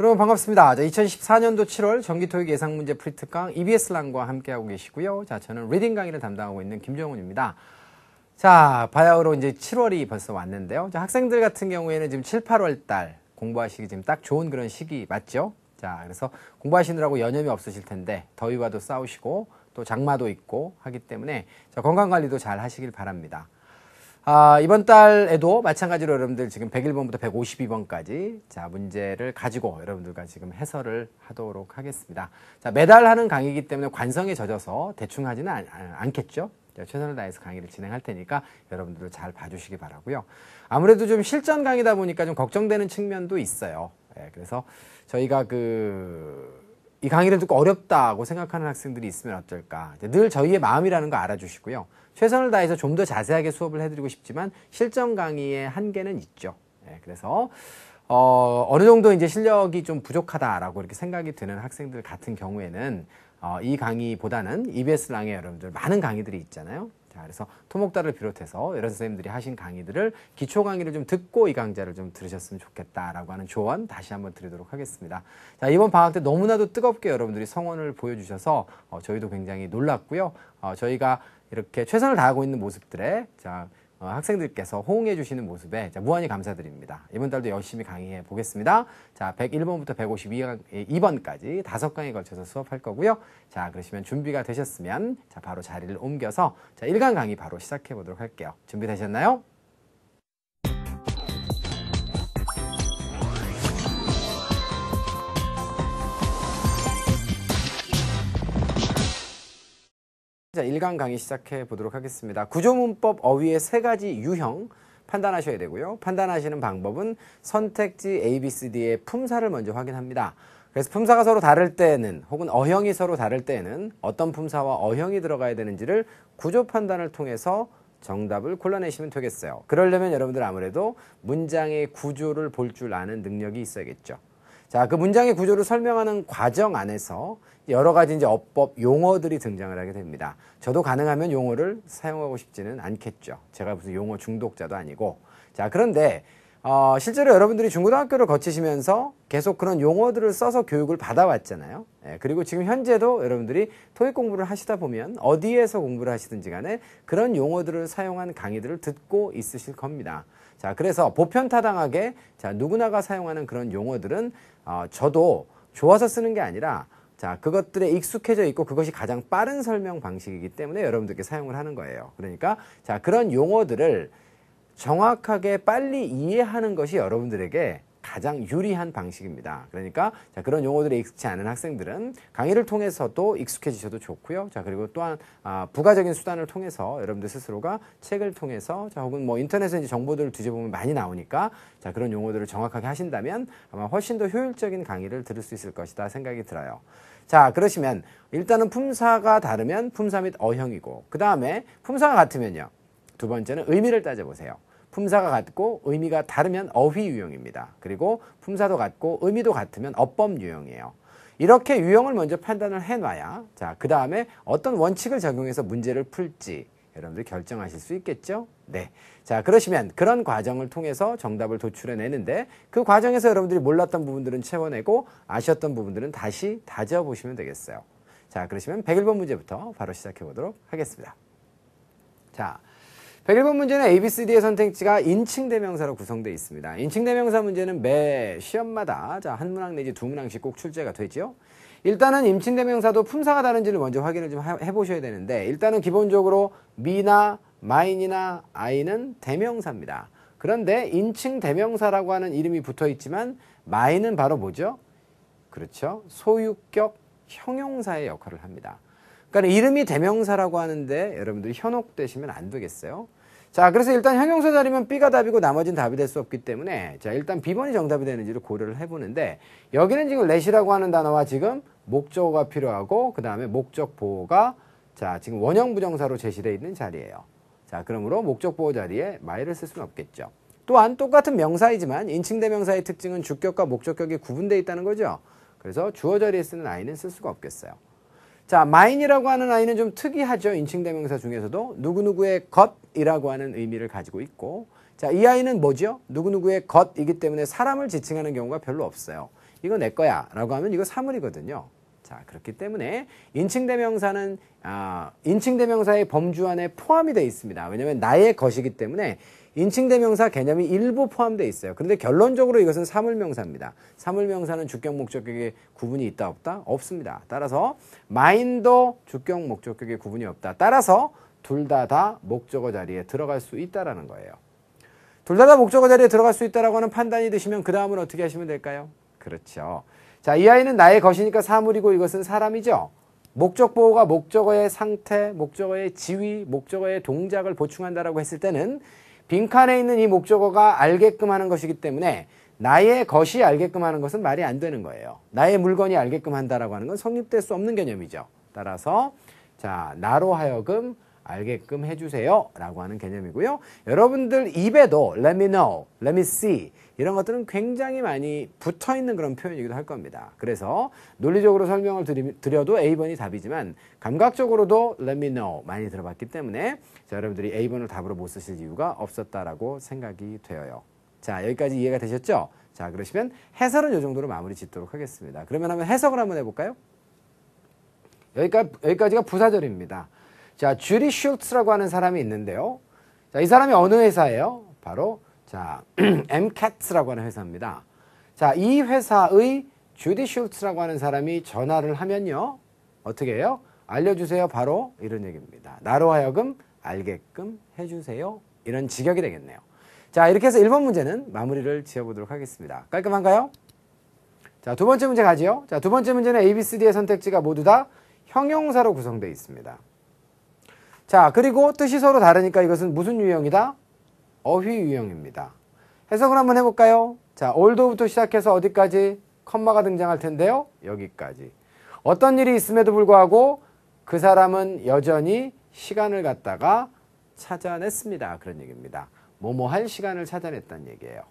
여러분 반갑습니다. 자, 2014년도 7월 정기토익 예상문제 프리특강 EBS랑과 함께하고 계시고요. 자, 저는 리딩 강의를 담당하고 있는 김정훈입니다. 자, 바야흐로 이제 7월이 벌써 왔는데요. 자, 학생들 같은 경우에는 지금 7, 8월 달 공부하시기 지금 딱 좋은 그런 시기 맞죠? 자, 그래서 공부하시느라고 여념이 없으실 텐데 더위와도 싸우시고 또 장마도 있고 하기 때문에 자, 건강관리도 잘 하시길 바랍니다. 아, 이번 달에도 마찬가지로 여러분들 지금 101번부터 152번까지 자, 문제를 가지고 여러분들과 지금 해설을 하도록 하겠습니다. 자, 매달 하는 강의이기 때문에 관성에 젖어서 대충 하지는 않, 아, 않겠죠? 최선을 다해서 강의를 진행할 테니까 여러분들도 잘 봐주시기 바라고요. 아무래도 좀 실전 강의다 보니까 좀 걱정되는 측면도 있어요. 예, 그래서 저희가 그, 이 강의를 듣고 어렵다고 생각하는 학생들이 있으면 어떨까. 늘 저희의 마음이라는 거 알아주시고요. 최선을 다해서 좀 더 자세하게 수업을 해드리고 싶지만 실전 강의의 한계는 있죠. 예, 그래서 어, 어느 정도 이제 실력이 좀 부족하다라고 이렇게 생각이 드는 학생들 같은 경우에는 어, 이 강의보다는 EBS 랑의 여러분들 많은 강의들이 있잖아요. 자, 그래서 토목다를 비롯해서 여러 선생님들이 하신 강의들을 기초 강의를 좀 듣고 이 강좌를 좀 들으셨으면 좋겠다라고 하는 조언 다시 한번 드리도록 하겠습니다. 자, 이번 방학 때 너무나도 뜨겁게 여러분들이 성원을 보여주셔서 어, 저희도 굉장히 놀랐고요. 어, 저희가 이렇게 최선을 다하고 있는 모습들에 자, 어, 학생들께서 호응해 주시는 모습에 자, 무한히 감사드립니다. 이번 달도 열심히 강의해 보겠습니다. 자, 101번부터 152번까지 다섯 강에 걸쳐서 수업할 거고요. 자, 그러시면 준비가 되셨으면 자, 바로 자리를 옮겨서 자, 1강 강의 바로 시작해 보도록 할게요. 준비되셨나요? 자, 1강 강의 시작해 보도록 하겠습니다. 구조문법 어휘의 세 가지 유형 판단하셔야 되고요. 판단하시는 방법은 선택지 A, B, C, D의 품사를 먼저 확인합니다. 그래서 품사가 서로 다를 때에는 혹은 어형이 서로 다를 때에는 어떤 품사와 어형이 들어가야 되는지를 구조 판단을 통해서 정답을 골라내시면 되겠어요. 그러려면 여러분들 아무래도 문장의 구조를 볼 줄 아는 능력이 있어야겠죠. 자, 그 문장의 구조를 설명하는 과정 안에서 여러 가지 이제 어법 용어들이 등장을 하게 됩니다. 저도 가능하면 용어를 사용하고 싶지는 않겠죠. 제가 무슨 용어 중독자도 아니고. 자, 그런데 어, 실제로 여러분들이 중고등학교를 거치시면서 계속 그런 용어들을 써서 교육을 받아왔잖아요. 예, 그리고 지금 현재도 여러분들이 토익 공부를 하시다 보면 어디에서 공부를 하시든지 간에 그런 용어들을 사용한 강의들을 듣고 있으실 겁니다. 자, 그래서 보편타당하게 자, 누구나가 사용하는 그런 용어들은 어, 저도 좋아서 쓰는 게 아니라 자, 그것들에 익숙해져 있고 그것이 가장 빠른 설명 방식이기 때문에 여러분들께 사용을 하는 거예요. 그러니까 자, 그런 용어들을 정확하게 빨리 이해하는 것이 여러분들에게 가장 유리한 방식입니다. 그러니까 자, 그런 용어들이 익숙치 않은 학생들은 강의를 통해서도 익숙해지셔도 좋고요. 자, 그리고 또한 아, 부가적인 수단을 통해서 여러분들 스스로가 책을 통해서 자, 혹은 뭐 인터넷에 이제 정보들을 뒤져보면 많이 나오니까 자, 그런 용어들을 정확하게 하신다면 아마 훨씬 더 효율적인 강의를 들을 수 있을 것이다 생각이 들어요. 자, 그러시면 일단은 품사가 다르면 품사 및 어형이고, 그 다음에 품사가 같으면요. 두 번째는 의미를 따져보세요. 품사가 같고 의미가 다르면 어휘 유형입니다. 그리고 품사도 같고 의미도 같으면 어법 유형이에요. 이렇게 유형을 먼저 판단을 해놔야 자, 그 다음에 어떤 원칙을 적용해서 문제를 풀지 여러분들 결정하실 수 있겠죠? 네. 자, 그러시면 그런 과정을 통해서 정답을 도출해내는데 그 과정에서 여러분들이 몰랐던 부분들은 채워내고 아쉬웠던 부분들은 다시 다져보시면 되겠어요. 자, 그러시면 101번 문제부터 바로 시작해 보도록 하겠습니다. 자, 101번 문제는 A, B, C, D의 선택지가 인칭 대명사로 구성되어 있습니다. 인칭 대명사 문제는 매 시험마다 자, 한 문항 내지 두 문항씩 꼭 출제가 되지요. 일단은 인칭 대명사도 품사가 다른지를 먼저 확인을 좀 해보셔야 되는데 일단은 기본적으로 미나 마인이나 아이는 대명사입니다. 그런데 인칭 대명사라고 하는 이름이 붙어 있지만 마인은 바로 뭐죠? 그렇죠. 소유격 형용사의 역할을 합니다. 그러니까 이름이 대명사라고 하는데 여러분들이 현혹되시면 안 되겠어요. 자, 그래서 일단 형용사 자리면 B가 답이고 나머지는 답이 될 수 없기 때문에 자, 일단 B번이 정답이 되는지를 고려를 해보는데 여기는 지금 let이라고 하는 단어와 지금 목적어가 필요하고 그 다음에 목적 보호가 자, 지금 원형 부정사로 제시되어 있는 자리예요. 자, 그러므로 목적 보호 자리에 my를 쓸 수는 없겠죠. 또한 똑같은 명사이지만 인칭 대명사의 특징은 주격과 목적격이 구분되어 있다는 거죠. 그래서 주어 자리에 쓰는 I는 쓸 수가 없겠어요. 자, 마인이라고 하는 아이는 좀 특이하죠. 인칭 대명사 중에서도 누구누구의 것이라고 하는 의미를 가지고 있고 자, 이 아이는 뭐죠? 누구누구의 것이기 때문에 사람을 지칭하는 경우가 별로 없어요. 이거 내 거야 라고 하면 이거 사물이거든요. 자, 그렇기 때문에 인칭 대명사는 아, 인칭 대명사의 범주 안에 포함이 돼 있습니다. 왜냐면 나의 것이기 때문에 인칭대명사 개념이 일부 포함되어 있어요. 그런데 결론적으로 이것은 사물명사입니다. 사물명사는 주격 목적격의 구분이 있다 없다? 없습니다. 따라서 마인도 주격 목적격의 구분이 없다. 따라서 둘 다다 다 목적어 자리에 들어갈 수 있다라는 거예요. 둘 다 다 목적어 자리에 들어갈 수 있다라고 하는 판단이 드시면 그 다음은 어떻게 하시면 될까요? 그렇죠. 자, 이 아이는 나의 것이니까 사물이고 이것은 사람이죠. 목적 보호가 목적어의 상태, 목적어의 지위, 목적어의 동작을 보충한다라고 했을 때는 빈칸에 있는 이 목적어가 알게끔 하는 것이기 때문에 나의 것이 알게끔 하는 것은 말이 안 되는 거예요. 나의 물건이 알게끔 한다라고 하는 건 성립될 수 없는 개념이죠. 따라서 자 나로 하여금 알게끔 해주세요 라고 하는 개념이고요. 여러분들 입에도 let me know, let me see 이런 것들은 굉장히 많이 붙어 있는 그런 표현이기도 할 겁니다. 그래서 논리적으로 설명을 드려도 A번이 답이지만 감각적으로도 let me know 많이 들어봤기 때문에 자, 여러분들이 A번을 답으로 못 쓰실 이유가 없었다라고 생각이 되어요. 자, 여기까지 이해가 되셨죠? 자, 그러시면 해설은 이 정도로 마무리 짓도록 하겠습니다. 그러면 한번 해석을 한번 해볼까요? 여기까지, 여기까지가 부사절입니다. 자, 주리 슐츠라고 하는 사람이 있는데요. 자, 이 사람이 어느 회사예요? 바로 자, MCAT라고 하는 회사입니다. 자, 이 회사의 주디 슐츠라고 하는 사람이 전화를 하면요. 어떻게 해요? 알려주세요. 바로 이런 얘기입니다. 나로 하여금 알게끔 해주세요. 이런 직역이 되겠네요. 자, 이렇게 해서 1번 문제는 마무리를 지어보도록 하겠습니다. 깔끔한가요? 자, 두 번째 문제 가지요. 자, 두 번째 문제는 A, B, C, D의 선택지가 모두 다 형용사로 구성되어 있습니다. 자, 그리고 뜻이 서로 다르니까 이것은 무슨 유형이다? 어휘 유형입니다. 해석을 한번 해볼까요? 자, all도부터 시작해서 어디까지? 컴마가 등장할 텐데요. 여기까지. 어떤 일이 있음에도 불구하고 그 사람은 여전히 시간을 갖다가 찾아냈습니다. 그런 얘기입니다. 뭐뭐 할 시간을 찾아냈다는 얘기예요.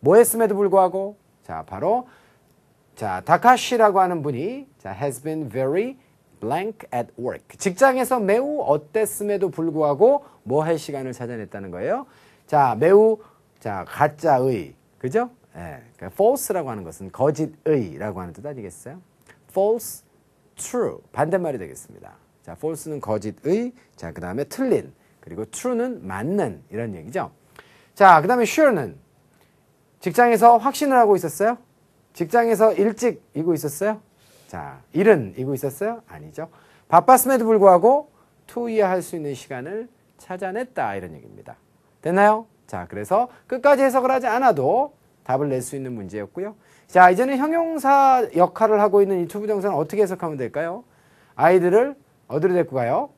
뭐 했음에도 불구하고 자, 바로 자, 다카시라고 하는 분이 자, has been very blank at work. 직장에서 매우 어땠음에도 불구하고 뭐할 시간을 찾아냈다는 거예요. 자, 매우 자 가짜의 그죠? 예, 그러니까 false라고 하는 것은 거짓의라고 하는 뜻 아니겠어요? false, true 반대말이 되겠습니다. 자, false는 거짓의, 자그 다음에 틀린, 그리고 true는 맞는 이런 얘기죠. 자, 그 다음에 sure는 직장에서 확신을 하고 있었어요? 직장에서 일찍 이고 있었어요? 자, 일은 이고 있었어요? 아니죠. 바빴음에도 불구하고 투이할 수 있는 시간을 찾아냈다 이런 얘기입니다. 됐나요? 자, 그래서 끝까지 해석을 하지 않아도 답을 낼 수 있는 문제였고요. 자, 이제는 형용사 역할을 하고 있는 이 투부정사는 어떻게 해석하면 될까요? 아이들을 어디로 데리고 가요?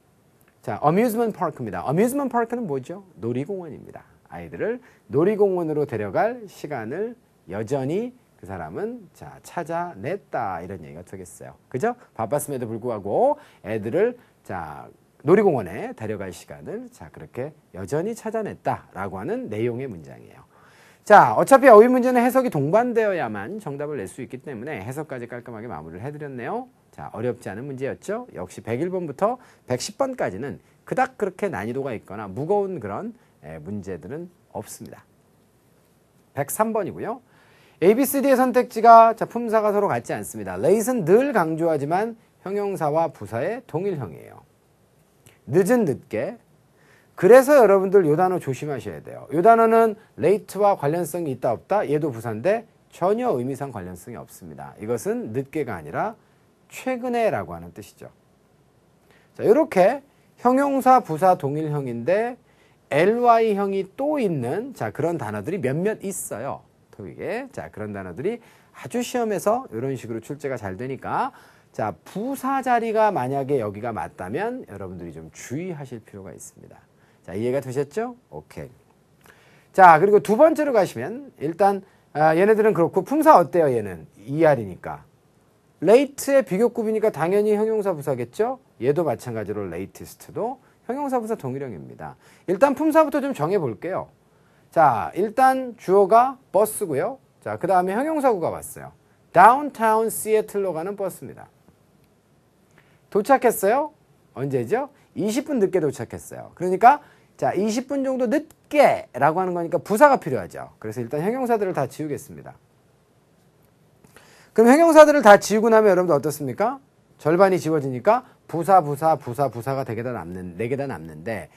자, 어뮤즈먼트 파크입니다. 어뮤즈먼트 파크는 뭐죠? 놀이공원입니다. 아이들을 놀이공원으로 데려갈 시간을 여전히 그 사람은 자 찾아냈다 이런 얘기가 되겠어요. 그죠? 바빴음에도 불구하고 애들을 자 놀이공원에 데려갈 시간을 자 그렇게 여전히 찾아냈다라고 하는 내용의 문장이에요. 자 어차피 어휘 문제는 해석이 동반되어야만 정답을 낼 수 있기 때문에 해석까지 깔끔하게 마무리를 해드렸네요. 자 어렵지 않은 문제였죠. 역시 101번부터 110번까지는 그닥 그렇게 난이도가 있거나 무거운 그런 문제들은 없습니다. 103번이고요. ABCD의 선택지가 자, 품사가 서로 같지 않습니다. 레이스는 늘 강조하지만 형용사와 부사의 동일형이에요. 늦은 늦게. 그래서 여러분들 요 단어 조심하셔야 돼요. 요 단어는 late와 관련성이 있다 없다 얘도 부사인데 전혀 의미상 관련성이 없습니다. 이것은 늦게가 아니라 최근에라고 하는 뜻이죠. 자, 이렇게 형용사 부사 동일형인데 ly형이 또 있는 자 그런 단어들이 몇몇 있어요. 토익에 자 그런 단어들이 아주 시험에서 이런 식으로 출제가 잘 되니까 자, 부사 자리가 만약에 여기가 맞다면 여러분들이 좀 주의하실 필요가 있습니다. 자, 이해가 되셨죠? 오케이. 자, 그리고 두 번째로 가시면 일단 아, 얘네들은 그렇고 품사 어때요? 얘는 ER이니까. 레이트의 비교급이니까 당연히 형용사 부사겠죠? 얘도 마찬가지로 레이티스트도 형용사 부사 동일형입니다. 일단 품사부터 좀 정해 볼게요. 자, 일단 주어가 버스고요. 자, 그 다음에 형용사구가 왔어요. 다운타운 시애틀로 가는 버스입니다. 도착했어요. 언제죠? 20분 늦게 도착했어요. 그러니까 자 20분 정도 늦게 라고 하는 거니까 부사가 필요하죠. 그래서 일단 형용사들을 다 지우겠습니다. 그럼 형용사들을 다 지우고 나면 여러분들 어떻습니까? 절반이 지워지니까 부사 부사 부사 부사가 네 개다 남는 4 개다 남는데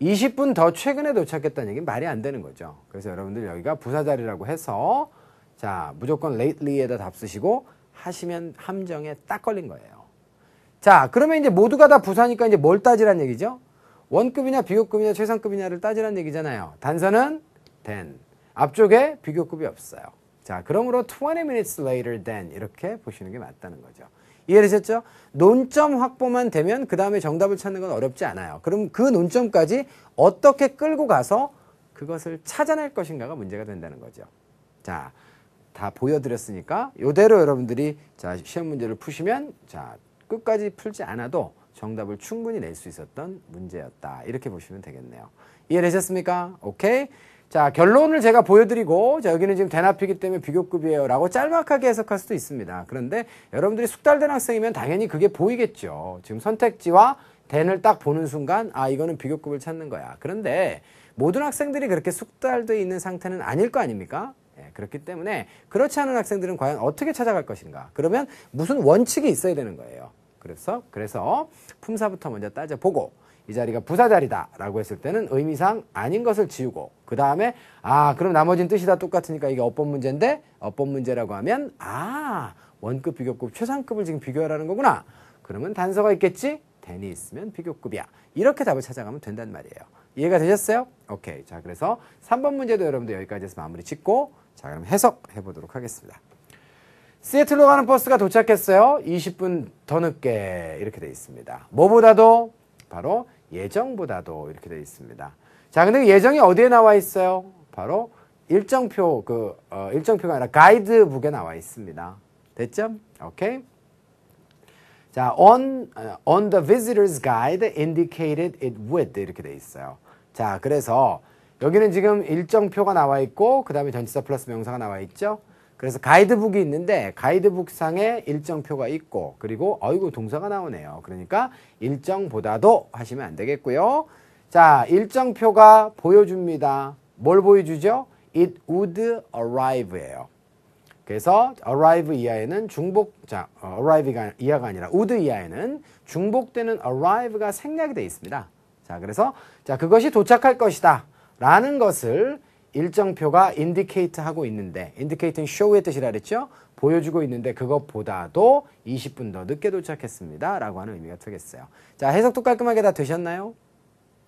20분 더 최근에 도착했다는 얘기는 말이 안 되는 거죠. 그래서 여러분들 여기가 부사 자리라고 해서 자 무조건 lately에다 답 쓰시고 하시면 함정에 딱 걸린 거예요. 자, 그러면 이제 모두가 다 부사니까 이제 뭘 따지란 얘기죠? 원급이냐 비교급이냐 최상급이냐를 따지란 얘기잖아요. 단서는 than. 앞쪽에 비교급이 없어요. 자, 그러므로 20 minutes later than 이렇게 보시는 게 맞다는 거죠. 이해되셨죠? 논점 확보만 되면 그 다음에 정답을 찾는 건 어렵지 않아요. 그럼 그 논점까지 어떻게 끌고 가서 그것을 찾아낼 것인가가 문제가 된다는 거죠. 자, 다 보여드렸으니까 이대로 여러분들이 자 시험 문제를 푸시면 자 끝까지 풀지 않아도 정답을 충분히 낼 수 있었던 문제였다. 이렇게 보시면 되겠네요. 이해되셨습니까? 오케이. 자, 결론을 제가 보여드리고, 자, 여기는 지금 대납이기 때문에 비교급이에요. 라고 짤막하게 해석할 수도 있습니다. 그런데 여러분들이 숙달된 학생이면 당연히 그게 보이겠죠. 지금 선택지와 댄을 딱 보는 순간, 아, 이거는 비교급을 찾는 거야. 그런데 모든 학생들이 그렇게 숙달돼 있는 상태는 아닐 거 아닙니까? 예, 그렇기 때문에 그렇지 않은 학생들은 과연 어떻게 찾아갈 것인가? 그러면 무슨 원칙이 있어야 되는 거예요. 그래서 그래서 품사부터 먼저 따져보고 이 자리가 부사 자리다라고 했을 때는 의미상 아닌 것을 지우고 그 다음에 아 그럼 나머지는 뜻이 다 똑같으니까 이게 어법 문제인데 어법 문제라고 하면 아 원급 비교급 최상급을 지금 비교하라는 거구나 그러면 단서가 있겠지 대니 있으면 비교급이야 이렇게 답을 찾아가면 된단 말이에요 이해가 되셨어요? 오케이 자 그래서 3번 문제도 여러분들 여기까지 해서 마무리 짓고 자 그럼 해석해 보도록 하겠습니다 시애틀로 가는 버스가 도착했어요. 20분 더 늦게 이렇게 돼 있습니다. 뭐보다도 바로 예정보다도 이렇게 돼 있습니다. 자, 근데 그 예정이 어디에 나와 있어요? 바로 일정표 그 어, 일정표가 아니라 가이드북에 나와 있습니다. 됐죠? 오케이. 자, on 어, on the visitor's guide indicated it would 이렇게 돼 있어요. 자, 그래서 여기는 지금 일정표가 나와 있고 그다음에 전치사 플러스 명사가 나와 있죠? 그래서 가이드북이 있는데 가이드북 상에 일정표가 있고 그리고 어이구 동사가 나오네요. 그러니까 일정보다도 하시면 안 되겠고요. 자 일정표가 보여줍니다. 뭘 보여주죠? It would arrive예요. 그래서 arrive 이하에는 중복 자 어, arrive가 이하가 아니라 would 이하에는 중복되는 arrive가 생략이 되어 있습니다. 자 그래서 자 그것이 도착할 것이다 라는 것을 일정표가 인디케이트 하고 있는데 인디케이트는 쇼 i 의 뜻이라 그랬죠? 보여주고 있는데 그것보다도 20분 더 늦게 도착했습니다. 라고 하는 의미가 되겠어요. 자, 해석도 깔끔하게 다 되셨나요?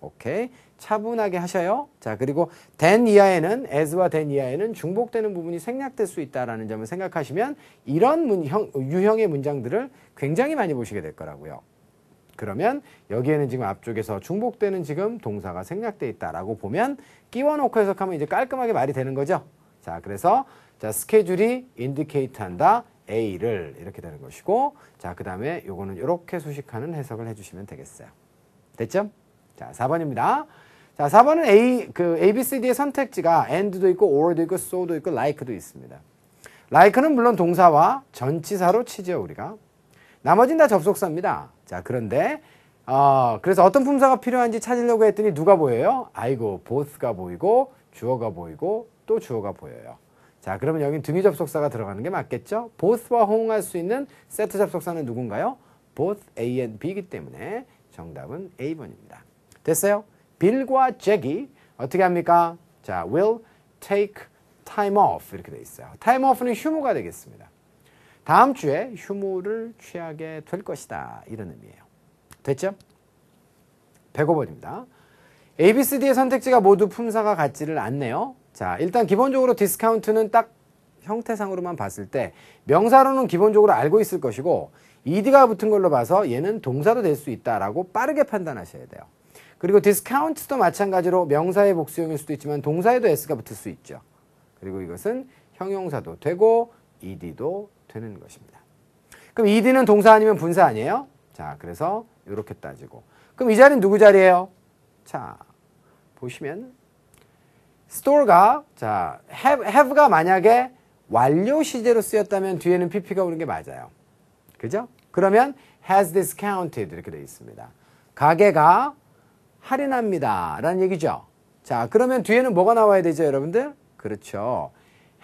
오케이. 차분하게 하셔요. 자, 그리고 된 이하에는 as와 된 이하에는 중복되는 부분이 생략될 수 있다라는 점을 생각하시면 이런 문형, 유형의 문장들을 굉장히 많이 보시게 될 거라고요. 그러면 여기에는 지금 앞쪽에서 중복되는 지금 동사가 생략돼 있다라고 보면 끼워놓고 해석하면 이제 깔끔하게 말이 되는 거죠. 자, 그래서 자 스케줄이 인디케이트한다 A를 이렇게 되는 것이고 자, 그 다음에 요거는 이렇게 수식하는 해석을 해주시면 되겠어요. 됐죠? 자, 4번입니다. 자, 4번은 A, 그 ABCD의 선택지가 AND도 있고 OR도 있고 SO도 있고 LIKE도 있습니다. LIKE는 물론 동사와 전치사로 치죠, 우리가. 나머진 다 접속사입니다. 자, 그런데 어, 그래서 어떤 품사가 필요한지 찾으려고 했더니 누가 보여요? 아이고, 보스가 보이고 주어가 보이고 또 주어가 보여요. 자, 그러면 여긴 등위 접속사가 들어가는 게 맞겠죠? 보스와 호응할 수 있는 세트 접속사는 누군가요? both A and B이기 때문에 정답은 A번입니다. 됐어요? 빌과 잭이 어떻게 합니까? 자, will take time off 이렇게 돼 있어요. time off는 휴무가 되겠습니다. 다음 주에 휴무를 취하게 될 것이다. 이런 의미예요. 됐죠? 105번입니다. ABCD의 선택지가 모두 품사가 같지를 않네요. 자, 일단 기본적으로 디스카운트는 딱 형태상으로만 봤을 때 명사로는 기본적으로 알고 있을 것이고 ed가 붙은 걸로 봐서 얘는 동사로 될 수 있다라고 빠르게 판단하셔야 돼요. 그리고 디스카운트도 마찬가지로 명사의 복수형일 수도 있지만 동사에도 s가 붙을 수 있죠. 그리고 이것은 형용사도 되고 ed도 되는 것입니다. 그럼 ed는 동사 아니면 분사 아니에요? 자, 그래서 이렇게 따지고. 그럼 이 자리는 누구 자리예요? 자, 보시면 store가 자, have, have가 만약에 완료 시제로 쓰였다면 뒤에는 pp가 오는 게 맞아요. 그죠? 그러면 has discounted 이렇게 되어 있습니다. 가게가 할인합니다. 라는 얘기죠. 자, 그러면 뒤에는 뭐가 나와야 되죠, 여러분들? 그렇죠.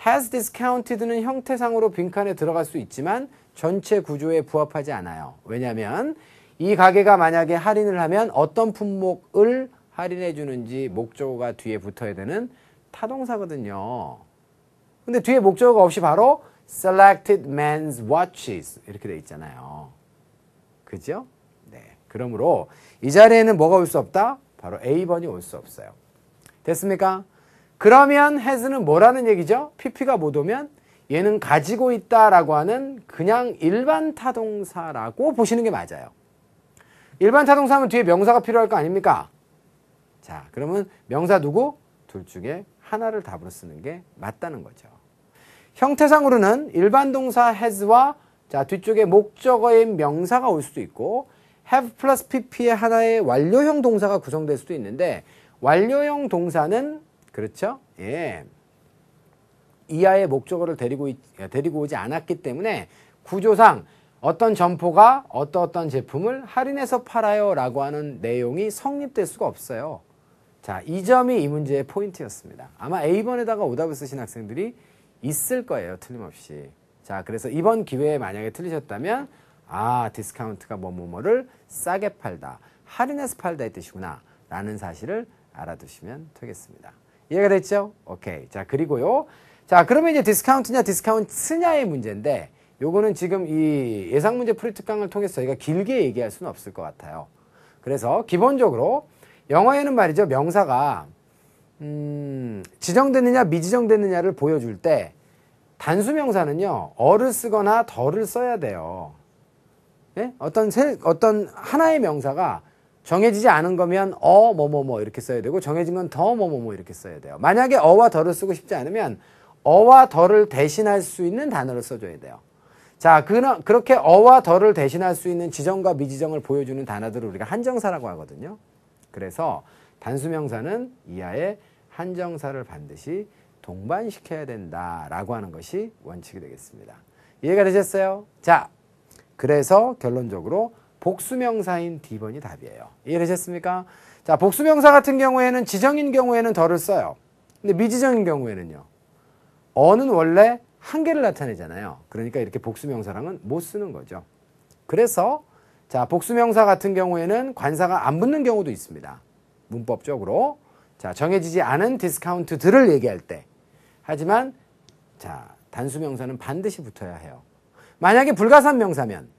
has discounted는 형태상으로 빈칸에 들어갈 수 있지만 전체 구조에 부합하지 않아요. 왜냐하면 이 가게가 만약에 할인을 하면 어떤 품목을 할인해 주는지 목적어가 뒤에 붙어야 되는 타동사거든요. 근데 뒤에 목적어가 없이 바로 selected men's watches 이렇게 돼 있잖아요. 그죠? 네. 그러므로 이 자리에는 뭐가 올 수 없다? 바로 A번이 올 수 없어요. 됐습니까? 그러면 has는 뭐라는 얘기죠? pp가 못 오면 얘는 가지고 있다라고 하는 그냥 일반 타동사라고 보시는 게 맞아요. 일반 타동사면 뒤에 명사가 필요할 거 아닙니까? 자, 그러면 명사 누구? 둘 중에 하나를 답으로 쓰는 게 맞다는 거죠. 형태상으로는 일반 동사 has와 자, 뒤쪽에 목적어인 명사가 올 수도 있고 have 플러스 pp의 하나의 완료형 동사가 구성될 수도 있는데 완료형 동사는 그렇죠? 예. 이하의 목적어를 데리고, 예, 데리고 오지 않았기 때문에 구조상 어떤 점포가 어떤 어떤 제품을 할인해서 팔아요 라고 하는 내용이 성립될 수가 없어요. 자, 이 점이 이 문제의 포인트였습니다. 아마 A번에다가 오답을 쓰신 학생들이 있을 거예요. 틀림없이. 자, 그래서 이번 기회에 만약에 틀리셨다면 아, 디스카운트가 뭐뭐뭐를 싸게 팔다. 할인해서 팔다의 뜻이구나. 라는 사실을 알아두시면 되겠습니다. 이해가 됐죠? 오케이. 자, 그리고요. 자, 그러면 이제 디스카운트냐, 디스카운트냐의 문제인데, 요거는 지금 이 예상 문제 풀이 특강을 통해서 저희가 길게 얘기할 수는 없을 것 같아요. 그래서 기본적으로 영어에는 말이죠. 명사가, 음, 지정됐느냐, 미지정됐느냐를 보여줄 때, 단수 명사는요, 어를 쓰거나 덜을 써야 돼요. 예? 어떤 세, 어떤 하나의 명사가 정해지지 않은 거면 어, 뭐, 뭐, 뭐 이렇게 써야 되고 정해진 건 더, 뭐, 뭐, 뭐 이렇게 써야 돼요. 만약에 어와 더를 쓰고 싶지 않으면 어와 더를 대신할 수 있는 단어를 써줘야 돼요. 자, 그 그렇게 어와 더를 대신할 수 있는 지정과 미지정을 보여주는 단어들을 우리가 한정사라고 하거든요. 그래서 단수명사는 이하의 한정사를 반드시 동반시켜야 된다라고 하는 것이 원칙이 되겠습니다. 이해가 되셨어요? 자, 그래서 결론적으로 복수명사인 D번이 답이에요. 이해되셨습니까? 자, 복수명사 같은 경우에는 지정인 경우에는 덜을 써요. 근데 미지정인 경우에는요. 어는 원래 한계를 나타내잖아요. 그러니까 이렇게 복수명사랑은 못 쓰는 거죠. 그래서 자, 복수명사 같은 경우에는 관사가 안 붙는 경우도 있습니다. 문법적으로. 자, 정해지지 않은 디스카운트들을 얘기할 때. 하지만 자, 단수명사는 반드시 붙어야 해요. 만약에 불가산 명사면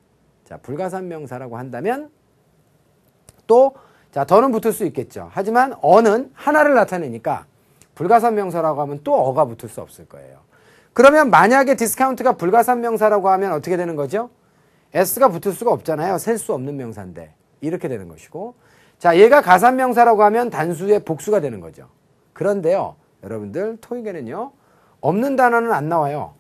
자, 불가산 명사라고 한다면 또 자, 더는 붙을 수 있겠죠. 하지만 어는 하나를 나타내니까 불가산 명사라고 하면 또 어가 붙을 수 없을 거예요. 그러면 만약에 디스카운트가 불가산 명사라고 하면 어떻게 되는 거죠? s가 붙을 수가 없잖아요. 셀 수 없는 명사인데. 이렇게 되는 것이고 자, 얘가 가산 명사라고 하면 단수의 복수가 되는 거죠. 그런데요. 여러분들 토익에는요. 없는 단어는 안 나와요.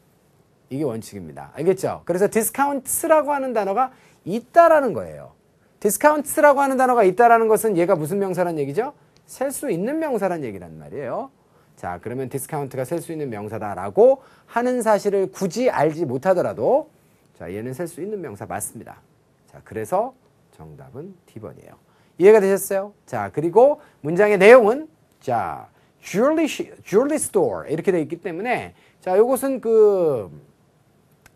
이게 원칙입니다. 알겠죠? 그래서 디스카운트라고 하는 단어가 있다라는 거예요. 디스카운트라고 하는 단어가 있다라는 것은 얘가 무슨 명사란 얘기죠? 셀 수 있는 명사란 얘기란 말이에요. 자, 그러면 디스카운트가 셀 수 있는 명사다라고 하는 사실을 굳이 알지 못하더라도 자, 얘는 셀 수 있는 명사 맞습니다. 자, 그래서 정답은 D번이에요. 이해가 되셨어요? 자, 그리고 문장의 내용은 자, jewelry, jewelry store 이렇게 돼 있기 때문에 자, 요것은 그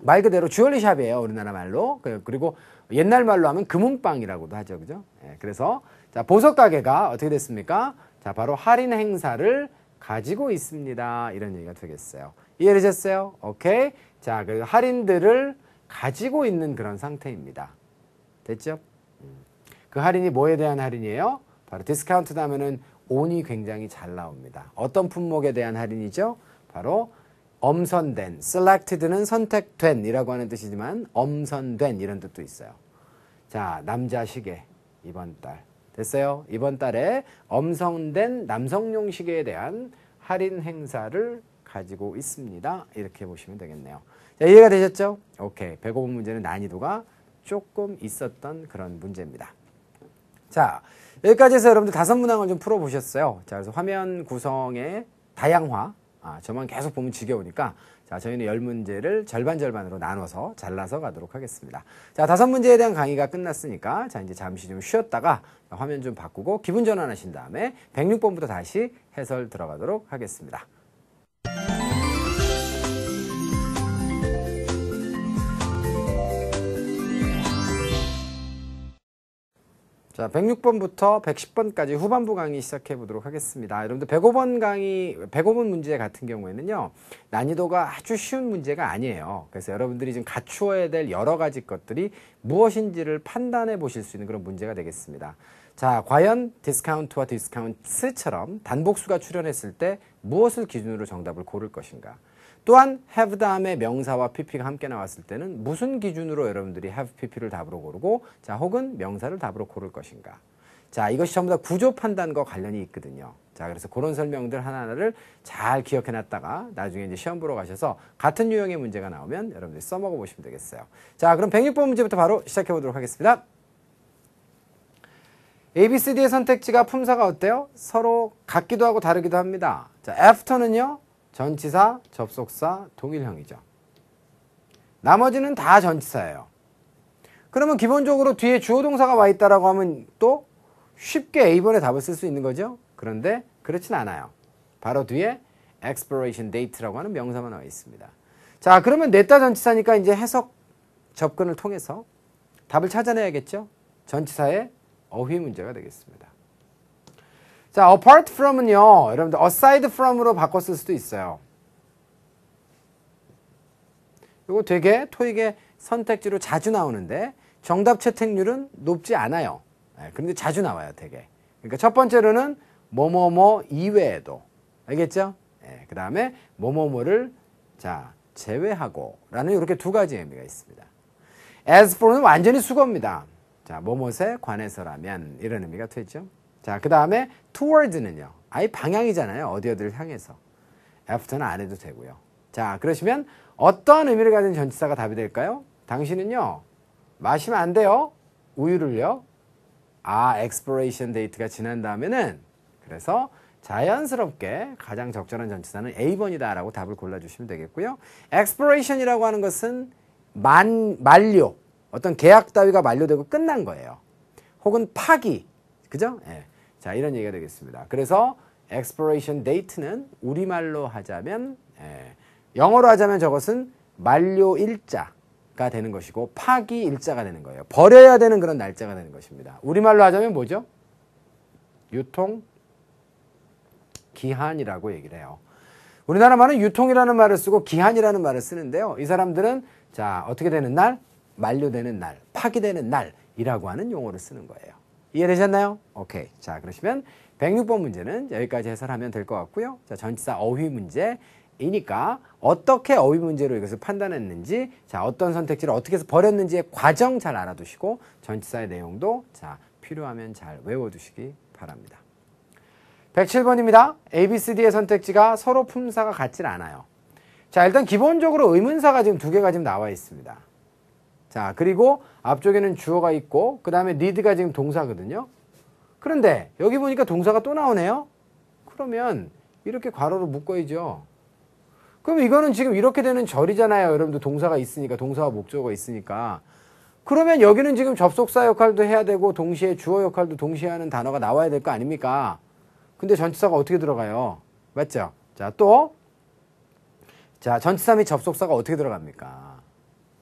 말 그대로 주얼리 샵이에요. 우리나라 말로. 그, 그리고 옛날 말로 하면 금은방이라고도 하죠. 그죠? 예, 그래서 자, 보석 가게가 어떻게 됐습니까? 자, 바로 할인 행사를 가지고 있습니다. 이런 얘기가 되겠어요. 이해되셨어요? 오케이. 자, 그 할인들을 가지고 있는 그런 상태입니다. 됐죠? 음. 그 할인이 뭐에 대한 할인이에요? 바로 디스카운트다 면은 온이 굉장히 잘 나옵니다. 어떤 품목에 대한 할인이죠? 바로 엄선된, selected는 선택된이라고 하는 뜻이지만 엄선된 이런 뜻도 있어요. 자, 남자 시계 이번 달 됐어요. 이번 달에 엄선된 남성용 시계에 대한 할인 행사를 가지고 있습니다. 이렇게 보시면 되겠네요. 자, 이해가 되셨죠? 오케이. 105번 문제는 난이도가 조금 있었던 그런 문제입니다. 자, 여기까지 해서 여러분들 다섯 문항을 좀 풀어보셨어요. 자, 그래서 화면 구성의 다양화, 아, 저만 계속 보면 지겨우니까 자, 저희는 열문제를 절반 절반으로 나눠서 잘라서 가도록 하겠습니다. 자, 다섯 문제에 대한 강의가 끝났으니까 자, 이제 잠시 좀 쉬었다가 화면 좀 바꾸고 기분 전환하신 다음에 106번부터 다시 해설 들어가도록 하겠습니다. 자, 106번부터 110번까지 후반부 강의 시작해 보도록 하겠습니다. 여러분들 105번 강의, 105번 문제 같은 경우에는요, 난이도가 아주 쉬운 문제가 아니에요. 그래서 여러분들이 지금 갖추어야 될 여러 가지 것들이 무엇인지를 판단해 보실 수 있는 그런 문제가 되겠습니다. 자, 과연 디스카운트와 디스카운트처럼 단복수가 출현했을 때 무엇을 기준으로 정답을 고를 것인가? 또한 have 다음에 명사와 pp가 함께 나왔을 때는 무슨 기준으로 여러분들이 have pp를 답으로 고르고 자 혹은 명사를 답으로 고를 것인가 자 이것이 전부 다 구조 판단과 관련이 있거든요 자 그래서 그런 설명들 하나하나를 잘 기억해 놨다가 나중에 이제 시험 보러 가셔서 같은 유형의 문제가 나오면 여러분들이 써먹어 보시면 되겠어요 자 그럼 106번 문제부터 바로 시작해 보도록 하겠습니다 ABCD의 선택지가 품사가 어때요? 서로 같기도 하고 다르기도 합니다 자 after는요 전치사, 접속사, 동일형이죠. 나머지는 다 전치사예요. 그러면 기본적으로 뒤에 주어 동사가 와 있다라고 하면 또 쉽게 A번의 답을 쓸 수 있는 거죠. 그런데 그렇진 않아요. 바로 뒤에 expiration date라고 하는 명사만 와 있습니다. 자, 그러면 냈다 전치사니까 이제 해석 접근을 통해서 답을 찾아내야겠죠. 전치사의 어휘 문제가 되겠습니다. 자, apart from은요, 여러분들 aside from으로 바꿨을 수도 있어요. 이거 되게 토익의 선택지로 자주 나오는데 정답 채택률은 높지 않아요. 네, 그런데 자주 나와요, 되게. 그러니까 첫 번째로는 뭐뭐뭐 이외에도 알겠죠? 네, 그 다음에 뭐뭐뭐를 자 제외하고라는 이렇게 두 가지 의미가 있습니다. as for는 완전히 수거입니다. 자, 뭐뭐에 관해서라면 이런 의미가 되죠. 자, 그 다음에 towards는요. 아예 방향이잖아요. 어디 어디를 향해서. after는 안 해도 되고요. 자, 그러시면 어떤 의미를 가진 전치사가 답이 될까요? 당신은요. 마시면 안 돼요. 우유를요. 아, expiration date가 지난 다음에는 그래서 자연스럽게 가장 적절한 전치사는 A번이다라고 답을 골라주시면 되겠고요. expiration이라고 하는 것은 만, 만료, 어떤 계약 따위가 만료되고 끝난 거예요. 혹은 파기, 그죠? 예. 자, 이런 얘기가 되겠습니다. 그래서 expiration date는 우리말로 하자면 예, 영어로 하자면 저것은 만료 일자가 되는 것이고 파기 일자가 되는 거예요. 버려야 되는 그런 날짜가 되는 것입니다. 우리말로 하자면 뭐죠? 유통 기한이라고 얘기를 해요. 우리나라 말은 유통이라는 말을 쓰고 기한이라는 말을 쓰는데요. 이 사람들은 자, 어떻게 되는 날? 만료되는 날, 파기되는 날이라고 하는 용어를 쓰는 거예요. 이해되셨나요? 오케이. 자, 그러시면 106번 문제는 여기까지 해설하면 될 것 같고요. 자, 전치사 어휘 문제. 이니까 어떻게 어휘 문제로 이것을 판단했는지 자 어떤 선택지를 어떻게 해서 버렸는지의 과정 잘 알아두시고 전치사의 내용도 자 필요하면 잘 외워두시기 바랍니다. 107번입니다. A, B, C, D의 선택지가 서로 품사가 같질 않아요. 자 일단 기본적으로 의문사가 지금 두 개가 지금 나와 있습니다. 자, 그리고 앞쪽에는 주어가 있고 그 다음에 리드가 지금 동사거든요. 그런데 여기 보니까 동사가 또 나오네요. 그러면 이렇게 괄호로 묶어야죠. 그럼 이거는 지금 이렇게 되는 절이잖아요. 여러분들 동사가 있으니까 동사와 목적어가 있으니까 그러면 여기는 지금 접속사 역할도 해야 되고 동시에 주어 역할도 동시에 하는 단어가 나와야 될 거 아닙니까? 근데 전치사가 어떻게 들어가요? 맞죠? 자, 또 자, 전치사 및 접속사가 어떻게 들어갑니까?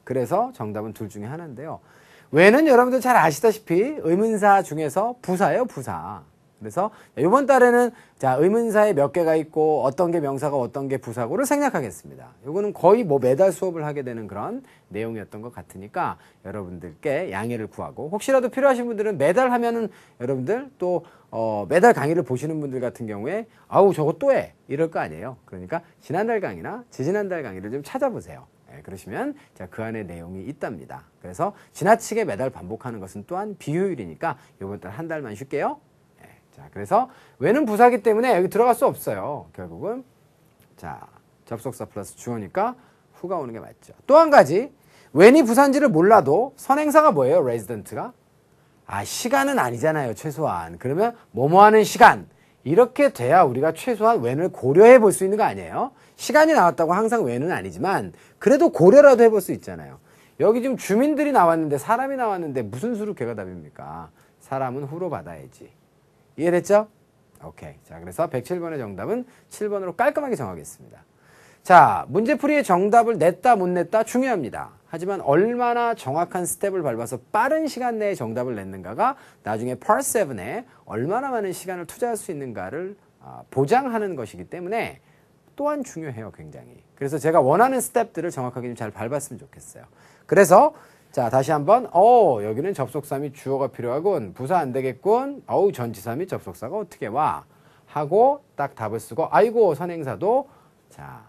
그래서 정답은 둘 중에 하나인데요. 왜는 여러분들 잘 아시다시피 의문사 중에서 부사예요, 부사. 그래서 이번 달에는 자 의문사에 몇 개가 있고 어떤 게 명사고 어떤 게 부사고를 생략하겠습니다. 이거는 거의 뭐 매달 수업을 하게 되는 그런 내용이었던 것 같으니까 여러분들께 양해를 구하고 혹시라도 필요하신 분들은 매달 하면은 여러분들 또 어, 매달 강의를 보시는 분들 같은 경우에 아우 저거 또 해 이럴 거 아니에요. 그러니까 지난달 강의나 지지난달 강의를 좀 찾아보세요. 예, 그러시면 그 안에 내용이 있답니다. 그래서 지나치게 매달 반복하는 것은 또한 비효율이니까 이번 달 한 달만 쉴게요. 예, 자, 그래서 외는 부사기 때문에 여기 들어갈 수 없어요. 결국은 자 접속사 플러스 주어니까 후가 오는 게 맞죠. 또 한 가지 왜니 부산지를 몰라도 선행사가 뭐예요? 레지던트가 아 시간은 아니잖아요. 최소한 그러면 뭐뭐 하는 시간 이렇게 돼야 우리가 최소한 웬을 고려해 볼 수 있는 거 아니에요. 시간이 나왔다고 항상 왜는 아니지만 그래도 고려라도 해볼 수 있잖아요. 여기 지금 주민들이 나왔는데 사람이 나왔는데 무슨 수로 개가 답입니까? 사람은 후로 받아야지. 이해됐죠? 오케이. 자, 그래서 107번의 정답은 7번으로 깔끔하게 정하겠습니다. 자, 문제풀이의 정답을 냈다 못 냈다 중요합니다. 하지만 얼마나 정확한 스텝을 밟아서 빠른 시간 내에 정답을 냈는가가 나중에 part 7에 얼마나 많은 시간을 투자할 수 있는가를 아, 보장하는 것이기 때문에 또한 중요해요, 굉장히. 그래서 제가 원하는 스텝들을 정확하게 좀잘 밟았으면 좋겠어요. 그래서 자, 다시 한번 어, 여기는 접속사 및 주어가 필요하군. 부사 안 되겠군. 어우, 전치사 및 접속사가 어떻게 와? 하고 딱 답을 쓰고 아이고, 선행사도 자,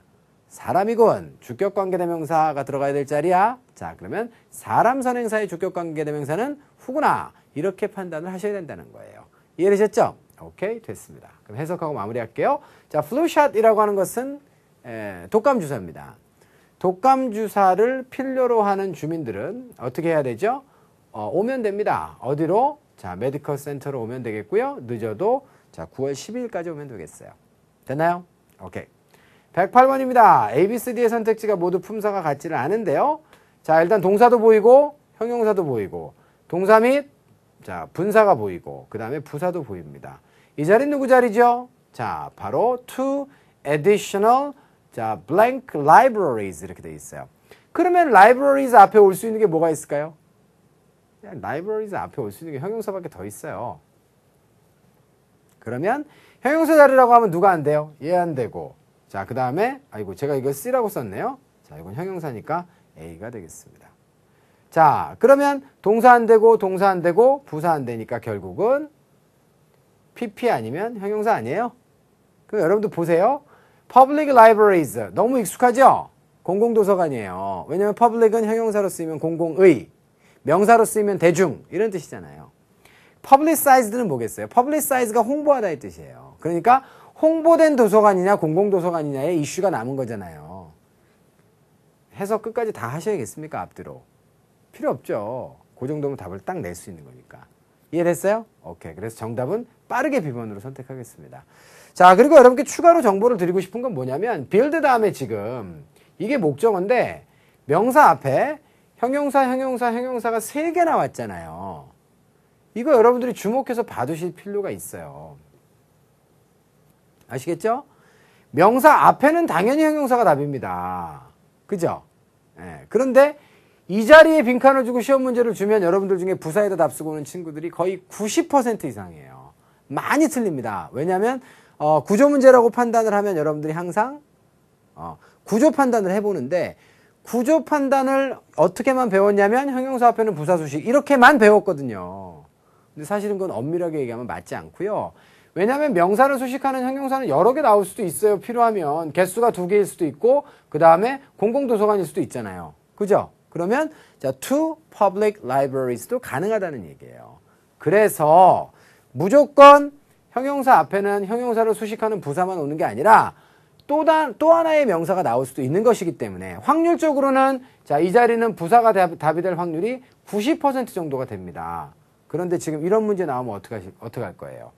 사람이군. 주격관계대명사가 들어가야 될 자리야. 자, 그러면 사람 선행사의 주격관계대명사는 후구나. 이렇게 판단을 하셔야 된다는 거예요. 이해되셨죠? 오케이 됐습니다. 그럼 해석하고 마무리할게요. 자, 플루샷이라고 하는 것은 에, 독감 주사입니다. 독감 주사를 필요로 하는 주민들은 어떻게 해야 되죠? 어, 오면 됩니다. 어디로? 자, 메디컬 센터로 오면 되겠고요. 늦어도 자, 9월 10일까지 오면 되겠어요. 됐나요? 오케이. 108번입니다. A, B, C, D의 선택지가 모두 품사가 같지는 않은데요. 자, 일단 동사도 보이고 형용사도 보이고 동사 및 자, 분사가 보이고 그 다음에 부사도 보입니다. 이자리 누구 자리죠? 자, 바로 two additional 자, blank libraries 이렇게 돼 있어요. 그러면 libraries 앞에 올 수 있는 게 뭐가 있을까요? libraries 앞에 올 수 있는 게 형용사밖에 더 있어요. 그러면 형용사 자리라고 하면 누가 안 돼요? 얘 안 되고. 자, 그 다음에 아이고 제가 이거 C라고 썼네요. 자, 이건 형용사니까 A가 되겠습니다. 자, 그러면 동사 안 되고 동사 안 되고 부사 안 되니까 결국은 PP 아니면 형용사 아니에요? 그럼 여러분도 보세요. Public libraries. 너무 익숙하죠? 공공도서관이에요. 왜냐면 하 public은 형용사로 쓰이면 공공의, 명사로 쓰이면 대중, 이런 뜻이잖아요. publicized는 뭐겠어요? publicized가 홍보하다 의 뜻이에요. 그러니까 홍보된 도서관이냐 공공도서관이냐의 이슈가 남은 거잖아요. 해석 끝까지 다 하셔야겠습니까? 앞뒤로. 필요 없죠. 그 정도면 답을 딱 낼 수 있는 거니까. 이해됐어요? 오케이. 그래서 정답은 빠르게 비번으로 선택하겠습니다. 자, 그리고 여러분께 추가로 정보를 드리고 싶은 건 뭐냐면, 빌드 다음에 지금, 이게 목적어인데, 명사 앞에 형용사, 형용사, 형용사가 세 개 나왔잖아요. 이거 여러분들이 주목해서 봐두실 필요가 있어요. 아시겠죠? 명사 앞에는 당연히 형용사가 답입니다. 그죠? 예. 그런데 이 자리에 빈칸을 주고 시험 문제를 주면 여러분들 중에 부사에다 답쓰고 오는 친구들이 거의 90% 이상이에요. 많이 틀립니다. 왜냐하면 어, 구조 문제라고 판단을 하면 여러분들이 항상 어, 구조 판단을 해보는데 구조 판단을 어떻게만 배웠냐면 형용사 앞에는 부사 수식 이렇게만 배웠거든요. 근데 사실은 그건 엄밀하게 얘기하면 맞지 않고요. 왜냐하면 명사를 수식하는 형용사는 여러 개 나올 수도 있어요. 필요하면 개수가 두 개일 수도 있고 그 다음에 공공도서관일 수도 있잖아요. 그죠? 그러면 자, to public libraries도 가능하다는 얘기예요. 그래서 무조건 형용사 앞에는 형용사를 수식하는 부사만 오는 게 아니라 또, 다, 또 하나의 명사가 나올 수도 있는 것이기 때문에 확률적으로는 자, 이 자리는 부사가 답, 답이 될 확률이 90% 정도가 됩니다. 그런데 지금 이런 문제 나오면 어떻 어떻게 할 거예요?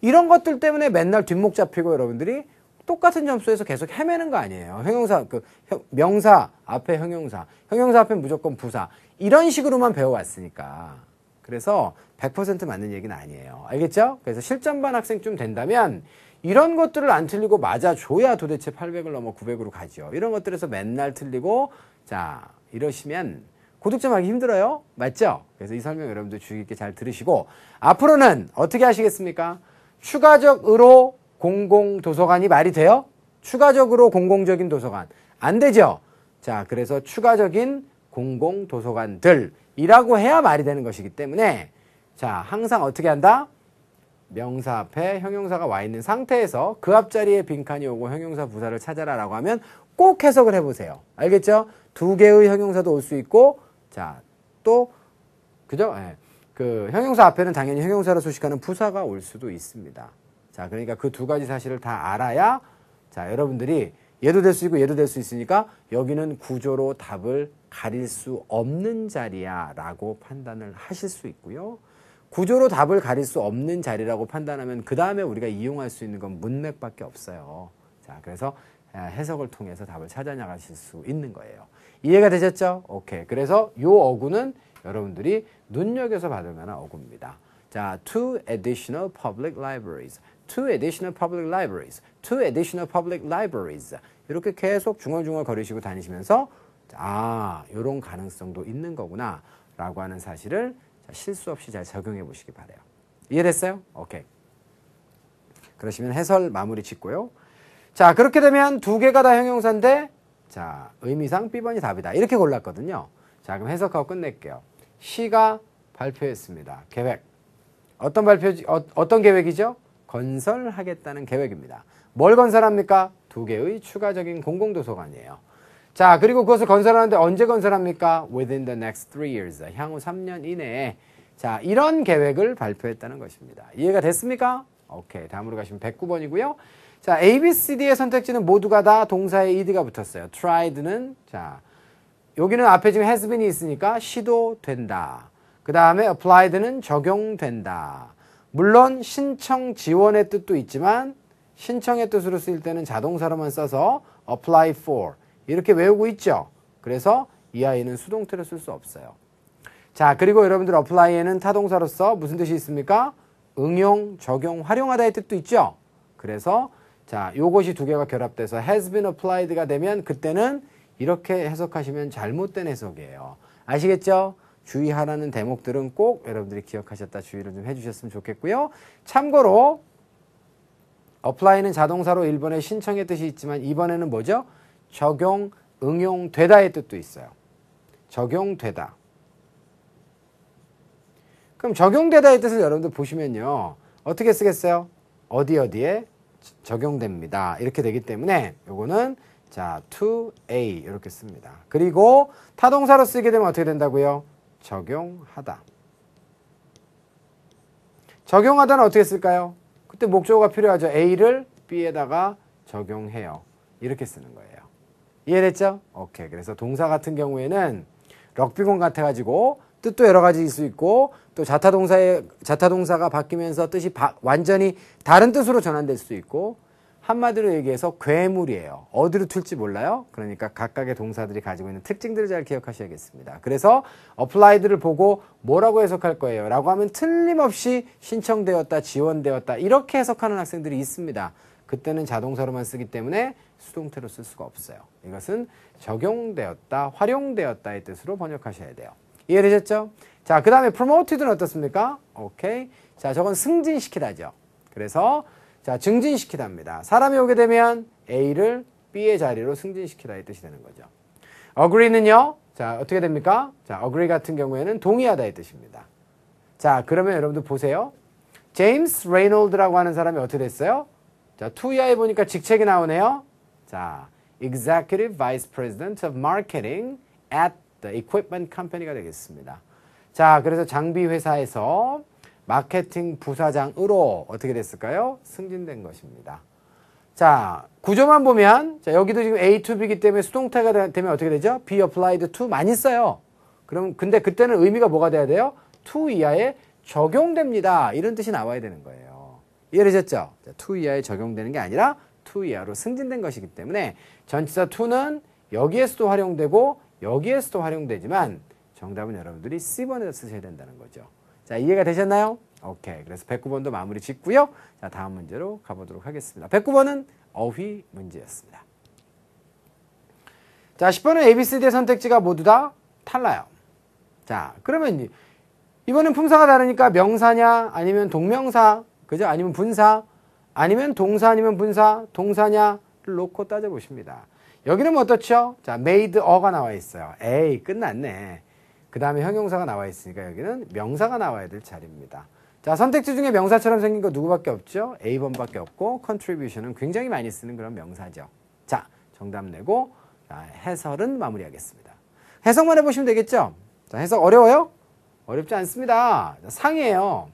이런 것들 때문에 맨날 뒷목 잡히고 여러분들이 똑같은 점수에서 계속 헤매는 거 아니에요. 형용사, 그, 명사 앞에 형용사, 형용사 앞에 무조건 부사. 이런 식으로만 배워왔으니까. 그래서 100% 맞는 얘기는 아니에요. 알겠죠? 그래서 실전반 학생쯤 된다면 이런 것들을 안 틀리고 맞아줘야 도대체 800을 넘어 900으로 가죠. 이런 것들에서 맨날 틀리고, 자, 이러시면 고득점 하기 힘들어요. 맞죠? 그래서 이 설명 여러분들 주의 깊게 잘 들으시고, 앞으로는 어떻게 하시겠습니까? 추가적으로 공공 도서관이 말이 돼요? 추가적으로 공공적인 도서관 안 되죠. 자, 그래서 추가적인 공공 도서관들이라고 해야 말이 되는 것이기 때문에 자, 항상 어떻게 한다? 명사 앞에 형용사가 와 있는 상태에서 그 앞자리에 빈칸이 오고 형용사 부사를 찾아라라고 하면 꼭 해석을 해보세요. 알겠죠? 두 개의 형용사도 올 수 있고, 자, 또, 그죠? 예. 그 형용사 앞에는 당연히 형용사로 수식하는 부사가 올 수도 있습니다. 자, 그러니까 그 두 가지 사실을 다 알아야 자, 여러분들이 얘도 될 수 있고 얘도 될 수 있으니까 여기는 구조로 답을 가릴 수 없는 자리야라고 판단을 하실 수 있고요. 구조로 답을 가릴 수 없는 자리라고 판단하면 그 다음에 우리가 이용할 수 있는 건 문맥밖에 없어요. 자, 그래서 아, 해석을 통해서 답을 찾아나가실 수 있는 거예요. 이해가 되셨죠? 오케이. 그래서 요 어구는 여러분들이 눈여겨서 받을 만한 어구입니다. 자, two additional public libraries. two additional public libraries, two additional public libraries 이렇게 계속 중얼중얼 거리시고 다니시면서 아, 이런 가능성도 있는 거구나 라고 하는 사실을 실수 없이 잘 적용해 보시기 바래요. 이해됐어요? 오케이. 그러시면 해설 마무리 짓고요. 자, 그렇게 되면 두 개가 다 형용사인데 자, 의미상 B번이 답이다. 이렇게 골랐거든요. 자, 그럼 해석하고 끝낼게요. 시가 발표했습니다. 계획. 어떤 발표, 어, 어떤 계획이죠? 건설하겠다는 계획입니다. 뭘 건설합니까? 두 개의 추가적인 공공도서관이에요. 자, 그리고 그것을 건설하는데 언제 건설합니까? Within the next three years. 향후 3년 이내에. 자, 이런 계획을 발표했다는 것입니다. 이해가 됐습니까? 오케이. 다음으로 가시면 109번이고요. 자, A, B, C, D의 선택지는 모두가 다 동사에 ed가 붙었어요. tried는, 자, 여기는 앞에 지금 has been이 있으니까 시도된다. 그 다음에 applied는 적용된다. 물론 신청 지원의 뜻도 있지만 신청의 뜻으로 쓰일 때는 자동사로만 써서 apply for 이렇게 외우고 있죠. 그래서 이 아이는 수동태로 쓸 수 없어요. 자, 그리고 여러분들 apply에는 타동사로서 무슨 뜻이 있습니까? 응용, 적용, 활용하다의 뜻도 있죠. 그래서 자, 요것이 두 개가 결합돼서 has been applied가 되면 그때는 이렇게 해석하시면 잘못된 해석이에요. 아시겠죠? 주의하라는 대목들은 꼭 여러분들이 기억하셨다 주의를 좀 해주셨으면 좋겠고요. 참고로 apply는 자동사로 1번에 신청의 뜻이 있지만 2번에는 뭐죠? 적용, 응용되다의 뜻도 있어요. 적용되다. 그럼 적용되다의 뜻을 여러분들 보시면요. 어떻게 쓰겠어요? 어디 어디에 적용됩니다. 이렇게 되기 때문에 요거는 자, to a 이렇게 씁니다. 그리고 타동사로 쓰게 되면 어떻게 된다고요? 적용하다. 적용하다는 어떻게 쓸까요? 그때 목적어가 필요하죠. A를 B에다가 적용해요. 이렇게 쓰는 거예요. 이해됐죠? 오케이. 그래서 동사 같은 경우에는 럭비공 같아가지고 뜻도 여러 가지일 수 있고 또 자타동사의 자타동사가 바뀌면서 뜻이 바, 완전히 다른 뜻으로 전환될 수도 있고 한마디로 얘기해서 괴물이에요. 어디로 튈지 몰라요. 그러니까 각각의 동사들이 가지고 있는 특징들을 잘 기억하셔야겠습니다. 그래서 applied를 보고 뭐라고 해석할 거예요? 라고 하면 틀림없이 신청되었다, 지원되었다 이렇게 해석하는 학생들이 있습니다. 그때는 자동사로만 쓰기 때문에 수동태로 쓸 수가 없어요. 이것은 적용되었다, 활용되었다의 뜻으로 번역하셔야 돼요. 이해되셨죠? 자, 그 다음에 promoted는 어떻습니까? 오케이. 자, 저건 승진시키다죠. 그래서 자, 증진시키답니다. 사람이 오게 되면 A를 B의 자리로 승진시키다 의 뜻이 되는 거죠. agree는요. 자, 어떻게 됩니까? 자, agree 같은 경우에는 동의하다 의 뜻입니다. 자, 그러면 여러분들 보세요. 제임스 레이놀드라고 하는 사람이 어떻게 됐어요? 자, 투이아에 보니까 직책이 나오네요. 자, Executive Vice President of Marketing at the Equipment Company가 되겠습니다. 자, 그래서 장비 회사에서 마케팅 부사장으로 어떻게 됐을까요? 승진된 것입니다. 자, 구조만 보면 자, 여기도 지금 A to B이기 때문에 수동태가 되면 어떻게 되죠? B applied to 많이 써요. 그럼 근데 그때는 의미가 뭐가 돼야 돼요? to 이하에 적용됩니다. 이런 뜻이 나와야 되는 거예요. 이해되셨죠? 자, to 이하에 적용되는 게 아니라 to 이하로 승진된 것이기 때문에 전치사 to는 여기에서도 활용되고 여기에서도 활용되지만 정답은 여러분들이 C번에서 쓰셔야 된다는 거죠. 자, 이해가 되셨나요? 오케이. 그래서 109번도 마무리 짓고요. 자, 다음 문제로 가보도록 하겠습니다. 109번은 어휘 문제였습니다. 자, 10번은 ABCD의 선택지가 모두 다 달라요. 자, 그러면 이번엔 품사가 다르니까 명사냐, 아니면 동명사, 그죠? 아니면 분사, 아니면 동사 아니면 분사, 동사냐를 놓고 따져보십니다. 여기는 어떻죠? 자, made 어가 나와 있어요. 에이, 끝났네. 그 다음에 형용사가 나와 있으니까 여기는 명사가 나와야 될 자리입니다. 자, 선택지 중에 명사처럼 생긴 거 누구밖에 없죠? A번밖에 없고 contribution은 굉장히 많이 쓰는 그런 명사죠. 자, 정답 내고 자, 해설은 마무리하겠습니다. 해석만 해보시면 되겠죠? 자, 해석 어려워요? 어렵지 않습니다. 자, 상이에요.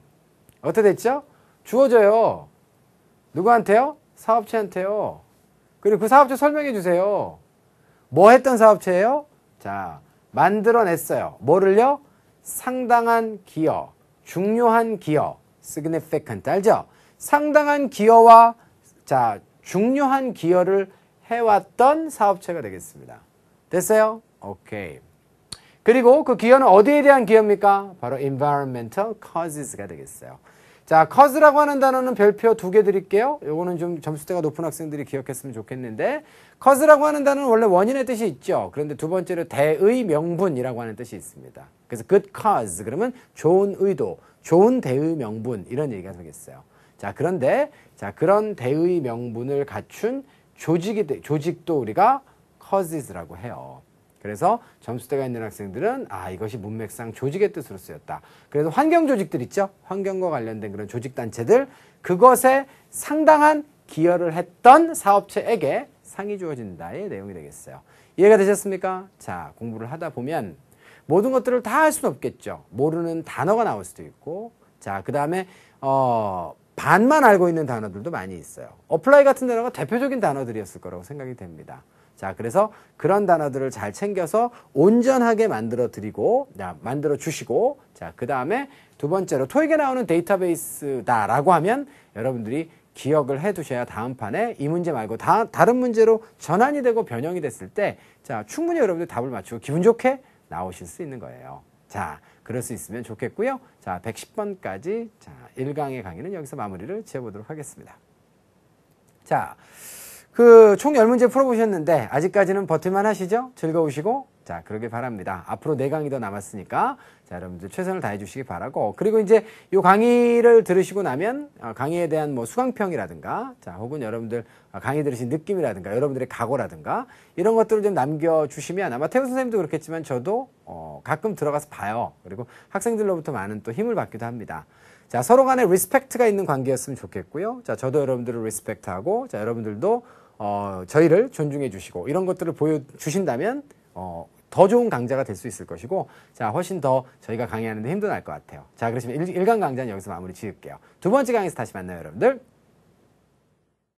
어떻게 됐죠? 주어져요. 누구한테요? 사업체한테요. 그리고 그 사업체 설명해 주세요. 뭐 했던 사업체예요? 자, 만들어냈어요. 뭐를요? 상당한 기여, 중요한 기여, significant 알죠? 상당한 기여와 자 중요한 기여를 해왔던 사업체가 되겠습니다. 됐어요? 오케이. 그리고 그 기여는 어디에 대한 기여입니까? 바로 environmental causes가 되겠어요. 자, 커즈라고 하는 단어는 별표 두 개 드릴게요. 요거는 좀 점수대가 높은 학생들이 기억했으면 좋겠는데 커즈라고 하는 단어는 원래 원인의 뜻이 있죠. 그런데 두 번째로 대의 명분이라고 하는 뜻이 있습니다. 그래서 good cause 그러면 좋은 의도, 좋은 대의 명분 이런 얘기가 되겠어요. 자, 그런데 자, 그런 대의 명분을 갖춘 조직이 조직도 우리가 causes라고 해요. 그래서 점수대가 있는 학생들은 아 이것이 문맥상 조직의 뜻으로 쓰였다. 그래서 환경 조직들 있죠. 환경과 관련된 그런 조직 단체들 그것에 상당한 기여를 했던 사업체에게 상이 주어진다의 내용이 되겠어요. 이해가 되셨습니까? 자 공부를 하다 보면 모든 것들을 다 할 수는 없겠죠. 모르는 단어가 나올 수도 있고 자 그 다음에 어 반만 알고 있는 단어들도 많이 있어요. 어플라이 같은 단어가 대표적인 단어들이었을 거라고 생각이 됩니다. 자, 그래서 그런 단어들을 잘 챙겨서 온전하게 만들어 드리고, 자, 만들어 주시고, 자, 그 다음에 두 번째로 토익에 나오는 데이터베이스다라고 하면 여러분들이 기억을 해 두셔야 다음 판에 이 문제 말고 다, 다른 문제로 전환이 되고 변형이 됐을 때, 자, 충분히 여러분들 답을 맞추고 기분 좋게 나오실 수 있는 거예요. 자, 그럴 수 있으면 좋겠고요. 자, 110번까지 자, 1강의 강의는 여기서 마무리를 지어보도록 하겠습니다. 자. 그 총열 문제 풀어보셨는데 아직까지는 버틸만 하시죠? 즐거우시고 자 그러길 바랍니다. 앞으로 네 강의 더 남았으니까 자 여러분들 최선을 다해 주시기 바라고 그리고 이제 이 강의를 들으시고 나면 어, 강의에 대한 뭐 수강평이라든가 자 혹은 여러분들 어, 강의 들으신 느낌이라든가 여러분들의 각오라든가 이런 것들을 좀 남겨주시면 아마 태우 선생님도 그렇겠지만 저도 어, 가끔 들어가서 봐요. 그리고 학생들로부터 많은 또 힘을 받기도 합니다. 자 서로 간에 리스펙트가 있는 관계였으면 좋겠고요. 자 저도 여러분들을 리스펙트하고 자 여러분들도 어, 저희를 존중해 주시고 이런 것들을 보여주신다면 어, 더 좋은 강좌가 될 수 있을 것이고 자 훨씬 더 저희가 강의하는 데 힘도 날 것 같아요. 자 그러시면 일, 강 강좌는 여기서 마무리 지을게요. 두 번째 강의에서 다시 만나요 여러분들.